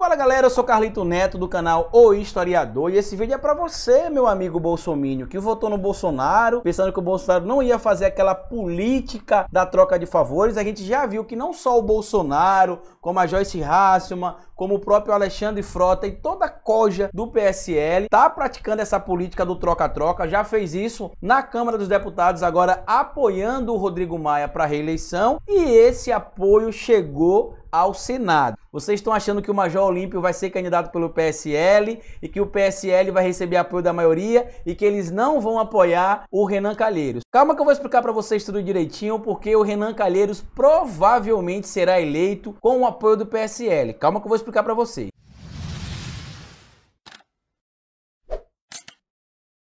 Fala galera, eu sou Carlito Neto do canal O Historiador e esse vídeo é para você, meu amigo Bolsonaro, que votou no Bolsonaro, pensando que o Bolsonaro não ia fazer aquela política da troca de favores. A gente já viu que não só o Bolsonaro, como a Joyce Hasselman, como o próprio Alexandre Frota e toda a coja do PSL tá praticando essa política do troca-troca, já fez isso na Câmara dos Deputados, agora apoiando o Rodrigo Maia para reeleição, e esse apoio chegou ao Senado. Vocês estão achando que o Major Olímpio vai ser candidato pelo PSL e que o PSL vai receber apoio da maioria e que eles não vão apoiar o Renan Calheiros. Calma que eu vou explicar para vocês tudo direitinho porque o Renan Calheiros provavelmente será eleito com o apoio do PSL. Calma que eu vou explicar para vocês.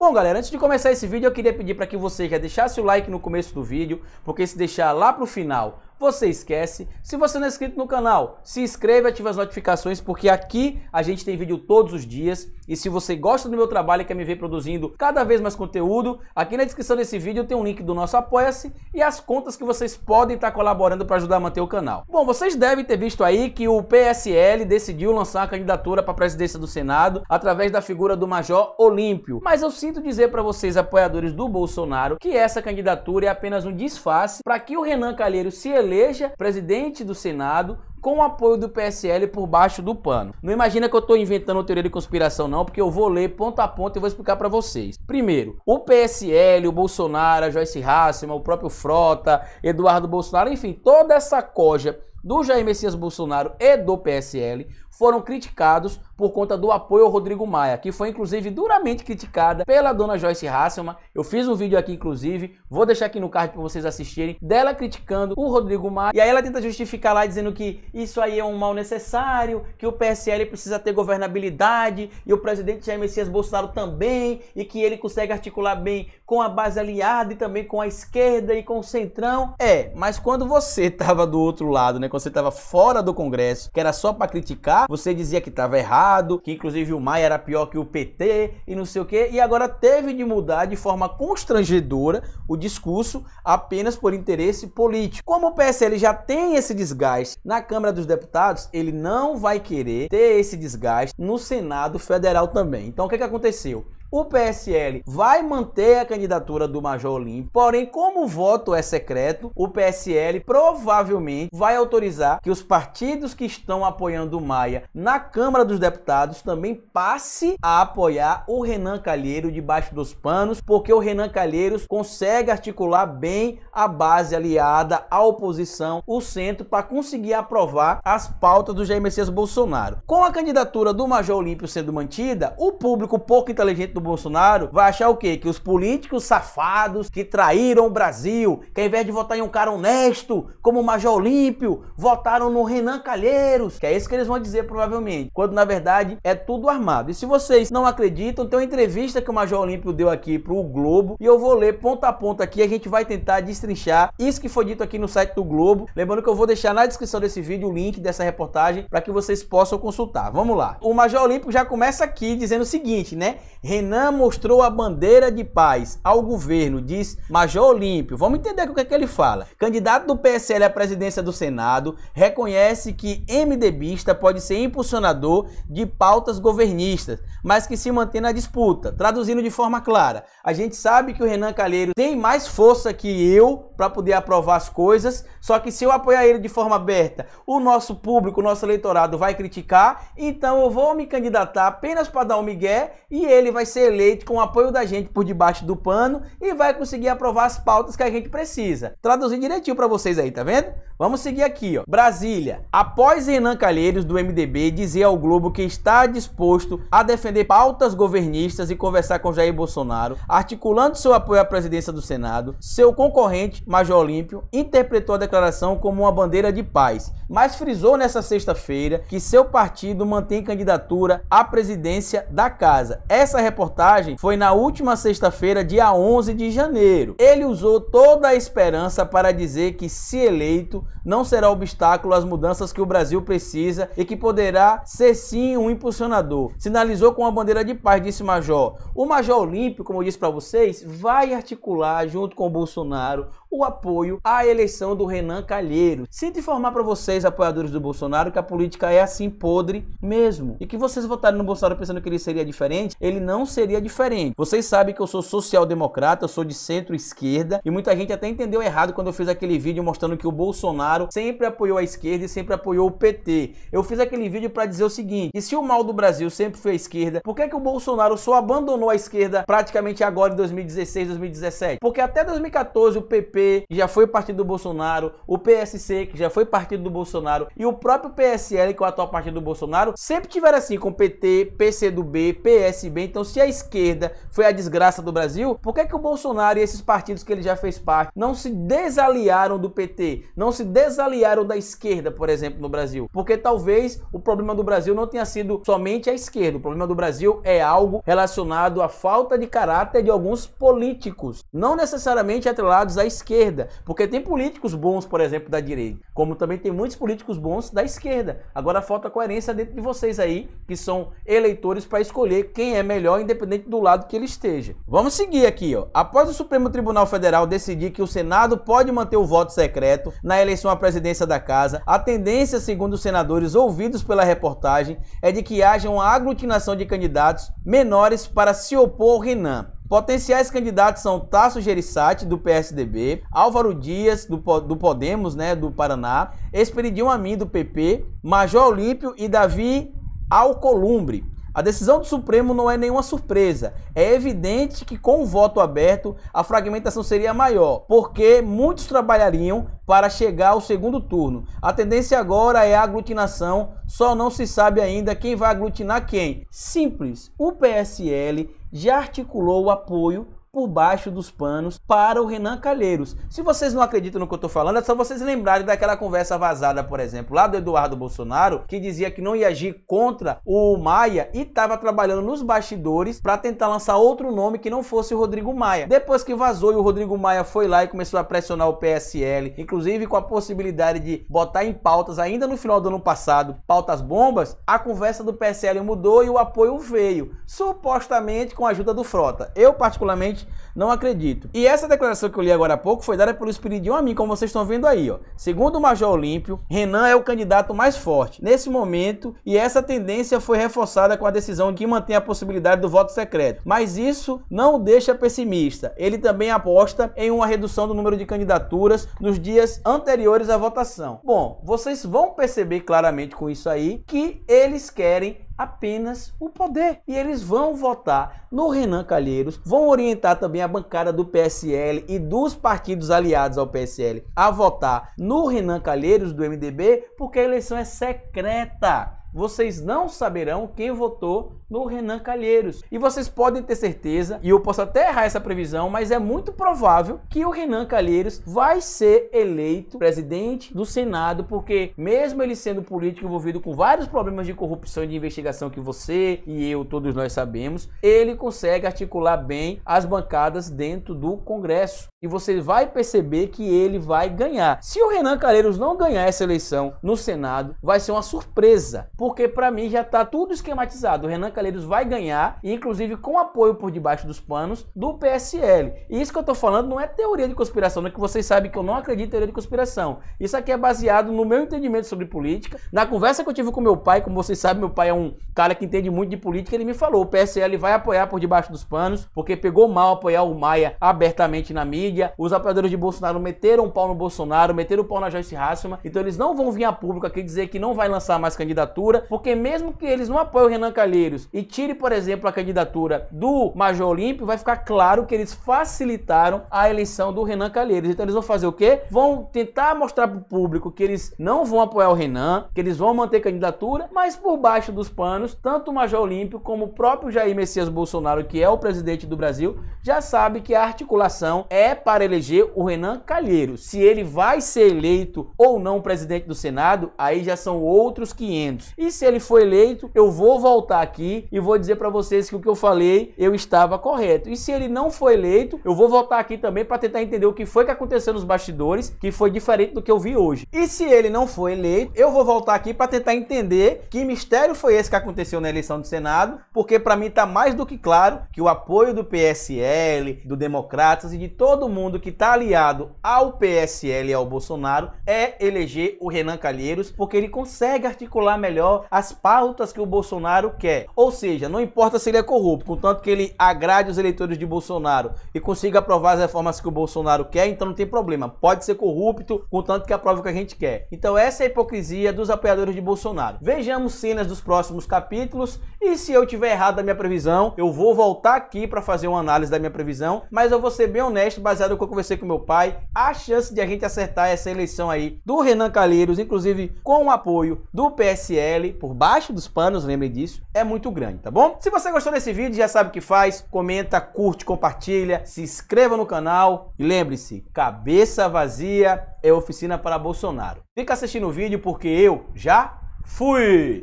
Bom, galera, antes de começar esse vídeo, eu queria pedir para que você já deixasse o like no começo do vídeo, porque se deixar lá para o final você esquece. Se você não é inscrito no canal, se inscreva e ative as notificações, porque aqui a gente tem vídeo todos os dias. E se você gosta do meu trabalho e quer me ver produzindo cada vez mais conteúdo, aqui na descrição desse vídeo tem um link do nosso Apoia-se e as contas que vocês podem estar colaborando para ajudar a manter o canal. Bom, vocês devem ter visto aí que o PSL decidiu lançar a candidatura para a presidência do Senado através da figura do Major Olímpio. Mas eu sinto dizer para vocês, apoiadores do Bolsonaro, que essa candidatura é apenas um disfarce para que o Renan Calheiro se ele eleja presidente do Senado com o apoio do PSL por baixo do pano. Não imagina que eu estou inventando teoria de conspiração não, porque eu vou ler ponto a ponto e vou explicar para vocês. Primeiro, o PSL, o Bolsonaro, a Joyce Hasselman, o próprio Frota, Eduardo Bolsonaro, enfim, toda essa coja do Jair Messias Bolsonaro e do PSL foram criticados por conta do apoio ao Rodrigo Maia, que foi inclusive duramente criticada pela dona Joyce Hasselman. Eu fiz um vídeo aqui, inclusive, vou deixar aqui no card para vocês assistirem, dela criticando o Rodrigo Maia. E aí ela tenta justificar lá dizendo que isso aí é um mal necessário, que o PSL precisa ter governabilidade e o presidente Jair Messias Bolsonaro também, e que ele consegue articular bem com a base aliada e também com a esquerda e com o centrão. É, mas quando você tava do outro lado, né, quando você tava fora do Congresso, que era só para criticar, você dizia que estava errado, que inclusive o Maia era pior que o PT e não sei o quê, e agora teve de mudar de forma constrangedora o discurso apenas por interesse político. Como o PSL já tem esse desgaste na Câmara dos Deputados, ele não vai querer ter esse desgaste no Senado Federal também. Então o que, que aconteceu? O PSL vai manter a candidatura do Major Olímpio, porém, como o voto é secreto, o PSL provavelmente vai autorizar que os partidos que estão apoiando o Maia na Câmara dos Deputados também passe a apoiar o Renan Calheiro debaixo dos panos, porque o Renan Calheiros consegue articular bem a base aliada, a oposição, o centro, para conseguir aprovar as pautas do Jair Messias Bolsonaro. Com a candidatura do Major Olímpio sendo mantida, o público pouco inteligente do Bolsonaro vai achar o quê? Que os políticos safados que traíram o Brasil, que ao invés de votar em um cara honesto, como o Major Olímpio, votaram no Renan Calheiros, que é isso que eles vão dizer provavelmente, quando na verdade é tudo armado. E se vocês não acreditam, tem uma entrevista que o Major Olímpio deu aqui pro Globo e eu vou ler ponto a ponto aqui, a gente vai tentar destrinchar isso que foi dito aqui no site do Globo. Lembrando que eu vou deixar na descrição desse vídeo o link dessa reportagem para que vocês possam consultar. Vamos lá. O Major Olímpio já começa aqui dizendo o seguinte, né? Renan Renan mostrou a bandeira de paz ao governo, diz Major Olímpio. Vamos entender o que, é que ele fala. Candidato do PSL à presidência do Senado reconhece que MDBista pode ser impulsionador de pautas governistas, mas que se mantém na disputa. Traduzindo de forma clara, a gente sabe que o Renan Calheiro tem mais força que eu para poder aprovar as coisas, só que se eu apoiar ele de forma aberta, o nosso público, o nosso eleitorado vai criticar, então eu vou me candidatar apenas para dar um migué e ele vai ser ser eleito com o apoio da gente por debaixo do pano e vai conseguir aprovar as pautas que a gente precisa. Traduzir direitinho para vocês aí, tá vendo? Vamos seguir aqui, ó. Brasília. Após Renan Calheiros, do MDB, dizer ao Globo que está disposto a defender pautas governistas e conversar com Jair Bolsonaro, articulando seu apoio à presidência do Senado, seu concorrente, Major Olímpio, interpretou a declaração como uma bandeira de paz mas frisou nessa sexta-feira que seu partido mantém candidatura à presidência da casa. Essa reportagem foi na última sexta-feira, dia 11 de janeiro. Ele usou toda a esperança para dizer que, se eleito, não será obstáculo às mudanças que o Brasil precisa e que poderá ser sim um impulsionador. Sinalizou com a bandeira de paz, disse Major. O Major Olímpio, como eu disse para vocês, vai articular junto com o Bolsonaro o apoio à eleição do Renan Calheiro. Sinto informar para vocês, apoiadores do Bolsonaro, que a política é assim podre mesmo. E que vocês votaram no Bolsonaro pensando que ele seria diferente, ele não seria diferente. Vocês sabem que eu sou social-democrata, sou de centro-esquerda e muita gente até entendeu errado quando eu fiz aquele vídeo mostrando que o Bolsonaro sempre apoiou a esquerda e sempre apoiou o PT. Eu fiz aquele vídeo para dizer o seguinte: e se o mal do Brasil sempre foi a esquerda, por que, é que o Bolsonaro só abandonou a esquerda praticamente agora em 2016, 2017? Porque até 2014 o PP que já foi partido do Bolsonaro, o PSC, que já foi partido do Bolsonaro, e o próprio PSL, que é o atual partido do Bolsonaro, sempre tiveram assim com PT, PCdoB, PSB. Então, se a esquerda foi a desgraça do Brasil, por que, que o Bolsonaro e esses partidos que ele já fez parte não se desaliaram do PT, não se desaliaram da esquerda, por exemplo, no Brasil? Porque talvez o problema do Brasil não tenha sido somente a esquerda. O problema do Brasil é algo relacionado à falta de caráter de alguns políticos, não necessariamente atrelados à esquerda esquerda, porque tem políticos bons, por exemplo, da direita, como também tem muitos políticos bons da esquerda. Agora falta coerência dentro de vocês aí, que são eleitores para escolher quem é melhor, independente do lado que ele esteja. Vamos seguir aqui, ó. Após o Supremo Tribunal Federal decidir que o Senado pode manter o voto secreto na eleição à presidência da Casa, a tendência, segundo os senadores ouvidos pela reportagem, é de que haja uma aglutinação de candidatos menores para se opor ao Renan. Potenciais candidatos são Tasso Gerissati, do PSDB, Álvaro Dias, do, do Podemos, né, do Paraná, Esperidinho Amin, do PP, Major Olímpio e Davi Alcolumbre. A decisão do Supremo não é nenhuma surpresa. É evidente que com o voto aberto a fragmentação seria maior, porque muitos trabalhariam para chegar ao segundo turno. A tendência agora é a aglutinação, só não se sabe ainda quem vai aglutinar quem. Simples, o PSL já articulou o apoio por baixo dos panos para o Renan Calheiros. Se vocês não acreditam no que eu estou falando, é só vocês lembrarem daquela conversa vazada, por exemplo, lá do Eduardo Bolsonaro, que dizia que não ia agir contra o Maia e estava trabalhando nos bastidores para tentar lançar outro nome que não fosse o Rodrigo Maia. Depois que vazou e o Rodrigo Maia foi lá e começou a pressionar o PSL, inclusive com a possibilidade de botar em pautas ainda no final do ano passado, pautas bombas, a conversa do PSL mudou e o apoio veio, supostamente com a ajuda do Frota. Eu particularmente não acredito. E essa declaração que eu li agora há pouco foi dada pelo Espiridion a mim, como vocês estão vendo aí, ó. Segundo o Major Olímpio, Renan é o candidato mais forte nesse momento e essa tendência foi reforçada com a decisão que mantém a possibilidade do voto secreto. Mas isso não o deixa pessimista. Ele também aposta em uma redução do número de candidaturas nos dias anteriores à votação. Bom, vocês vão perceber claramente com isso aí que eles querem apenas o poder. E eles vão votar no Renan Calheiros, vão orientar também a bancada do PSL e dos partidos aliados ao PSL a votar no Renan Calheiros do MDB, porque a eleição é secreta vocês não saberão quem votou no Renan Calheiros. E vocês podem ter certeza, e eu posso até errar essa previsão, mas é muito provável que o Renan Calheiros vai ser eleito presidente do Senado, porque mesmo ele sendo político envolvido com vários problemas de corrupção e de investigação que você e eu, todos nós sabemos, ele consegue articular bem as bancadas dentro do Congresso. E você vai perceber que ele vai ganhar. Se o Renan Calheiros não ganhar essa eleição no Senado, vai ser uma surpresa porque para mim já tá tudo esquematizado. O Renan Calheiros vai ganhar, inclusive com apoio por debaixo dos panos do PSL. E isso que eu tô falando não é teoria de conspiração, né? que vocês sabem que eu não acredito em teoria de conspiração. Isso aqui é baseado no meu entendimento sobre política, na conversa que eu tive com meu pai, como vocês sabem, meu pai é um cara que entende muito de política, ele me falou, o PSL vai apoiar por debaixo dos panos, porque pegou mal apoiar o Maia abertamente na mídia, os apoiadores de Bolsonaro meteram o pau no Bolsonaro, meteram o pau na Joyce Hasselman, então eles não vão vir a público aqui dizer que não vai lançar mais candidatura, candidatura, porque mesmo que eles não apoiem o Renan Calheiros e tire, por exemplo, a candidatura do Major Olímpio, vai ficar claro que eles facilitaram a eleição do Renan Calheiros. Então eles vão fazer o quê? Vão tentar mostrar para o público que eles não vão apoiar o Renan, que eles vão manter candidatura, mas por baixo dos panos, tanto o Major Olímpio como o próprio Jair Messias Bolsonaro, que é o presidente do Brasil, já sabe que a articulação é para eleger o Renan Calheiros. Se ele vai ser eleito ou não presidente do Senado, aí já são outros 500. E se ele for eleito, eu vou voltar aqui e vou dizer para vocês que o que eu falei eu estava correto. E se ele não for eleito, eu vou voltar aqui também para tentar entender o que foi que aconteceu nos bastidores, que foi diferente do que eu vi hoje. E se ele não for eleito, eu vou voltar aqui para tentar entender que mistério foi esse que aconteceu na eleição do Senado, porque para mim tá mais do que claro que o apoio do PSL, do Democratas e de todo mundo que tá aliado ao PSL e ao Bolsonaro é eleger o Renan Calheiros, porque ele consegue articular melhor as pautas que o Bolsonaro quer. Ou seja, não importa se ele é corrupto, contanto que ele agrade os eleitores de Bolsonaro e consiga aprovar as reformas que o Bolsonaro quer, então não tem problema. Pode ser corrupto, contanto que aprove o que a gente quer. Então essa é a hipocrisia dos apoiadores de Bolsonaro. Vejamos cenas dos próximos capítulos e se eu tiver errado da minha previsão, eu vou voltar aqui para fazer uma análise da minha previsão, mas eu vou ser bem honesto, baseado no que eu conversei com meu pai, a chance de a gente acertar essa eleição aí do Renan Calheiros, inclusive com o apoio do PSL por baixo dos panos, lembrem disso, é muito grande, tá bom? Se você gostou desse vídeo, já sabe o que faz, comenta, curte, compartilha, se inscreva no canal e lembre-se, cabeça vazia é oficina para Bolsonaro. Fica assistindo o vídeo porque eu já fui!